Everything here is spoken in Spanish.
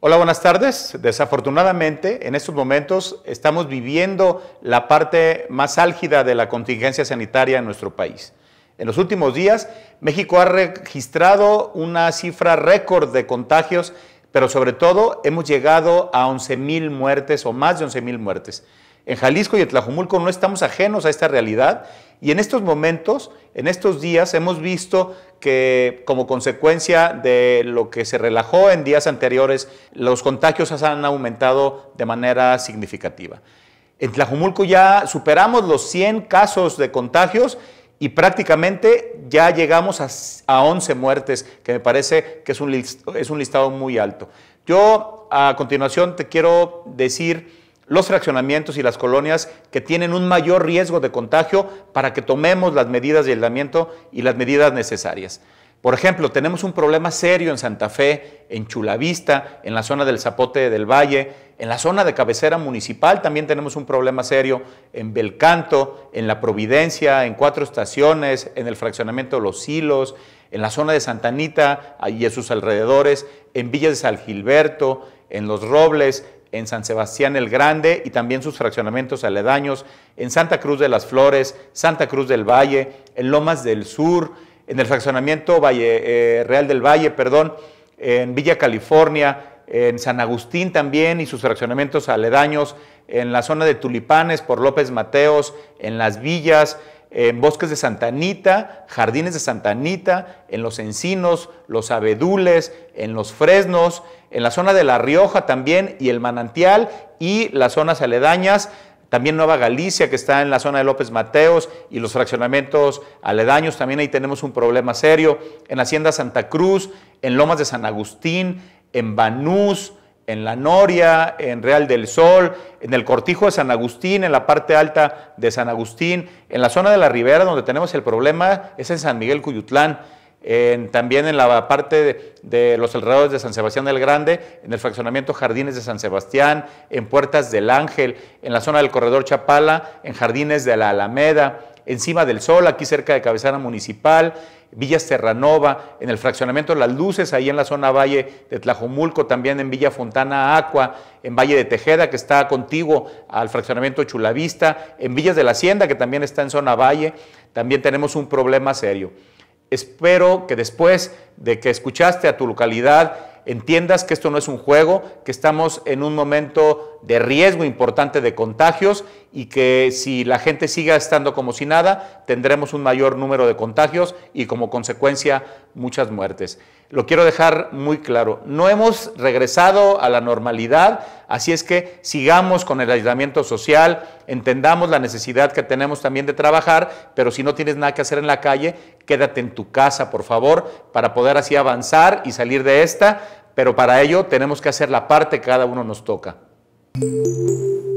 Hola, buenas tardes. Desafortunadamente, en estos momentos estamos viviendo la parte más álgida de la contingencia sanitaria en nuestro país. En los últimos días, México ha registrado una cifra récord de contagios, pero sobre todo hemos llegado a 11.000 muertes o más de 11.000 muertes. En Jalisco y en Tlajumulco no estamos ajenos a esta realidad y en estos momentos, en estos días, hemos visto que como consecuencia de lo que se relajó en días anteriores, los contagios han aumentado de manera significativa. En Tlajumulco ya superamos los 100 casos de contagios y prácticamente ya llegamos a, 11 muertes, que me parece que es un, es un listado muy alto. Yo a continuación te quiero decir los fraccionamientos y las colonias que tienen un mayor riesgo de contagio para que tomemos las medidas de aislamiento y las medidas necesarias. Por ejemplo, tenemos un problema serio en Santa Fe, en Chulavista, en la zona del Zapote del Valle, en la zona de cabecera municipal también tenemos un problema serio, en Belcanto, en La Providencia, en Cuatro Estaciones, en el fraccionamiento de Los Silos, en la zona de Santa Anita y a sus alrededores, en Villa de San Gilberto, en Los Robles, en San Sebastián el Grande y también sus fraccionamientos aledaños, en Santa Cruz de las Flores, Santa Cruz del Valle, en Lomas del Sur, en el fraccionamiento Valle, eh, Real del Valle, perdón, en Villa California, en San Agustín también y sus fraccionamientos aledaños, en la zona de Tulipanes por López Mateos, en Las Villas, en bosques de Santa Anita, jardines de Santa Anita, en los encinos, los abedules, en los fresnos, en la zona de La Rioja también y el manantial y las zonas aledañas. También Nueva Galicia, que está en la zona de López Mateos y los fraccionamientos aledaños, también ahí tenemos un problema serio. En Hacienda Santa Cruz, en Lomas de San Agustín, en Banús, en La Noria, en Real del Sol, en el Cortijo de San Agustín, en la parte alta de San Agustín, en la zona de la Ribera donde tenemos el problema es en San Miguel Cuyutlán, también en la parte de, los alrededores de San Sebastián del Grande, en el fraccionamiento Jardines de San Sebastián, en Puertas del Ángel, en la zona del Corredor Chapala, en Jardines de la Alameda, encima del Sol, aquí cerca de Cabezana Municipal, Villa Serranova, en el fraccionamiento Las Luces, ahí en la zona Valle de Tlajomulco, también en Villa Fontana Aqua, en Valle de Tejeda, que está contigo al fraccionamiento Chulavista, en Villas de la Hacienda, que también está en zona Valle, también tenemos un problema serio. Espero que después de que escuchaste a tu localidad, entiendas que esto no es un juego, que estamos en un momento de riesgo importante de contagios y que si la gente siga estando como si nada, tendremos un mayor número de contagios y como consecuencia muchas muertes. Lo quiero dejar muy claro, no hemos regresado a la normalidad, así es que sigamos con el aislamiento social, entendamos la necesidad que tenemos también de trabajar, pero si no tienes nada que hacer en la calle, quédate en tu casa, por favor, para poder así avanzar y salir de esta, pero para ello tenemos que hacer la parte que cada uno nos toca. Thank you.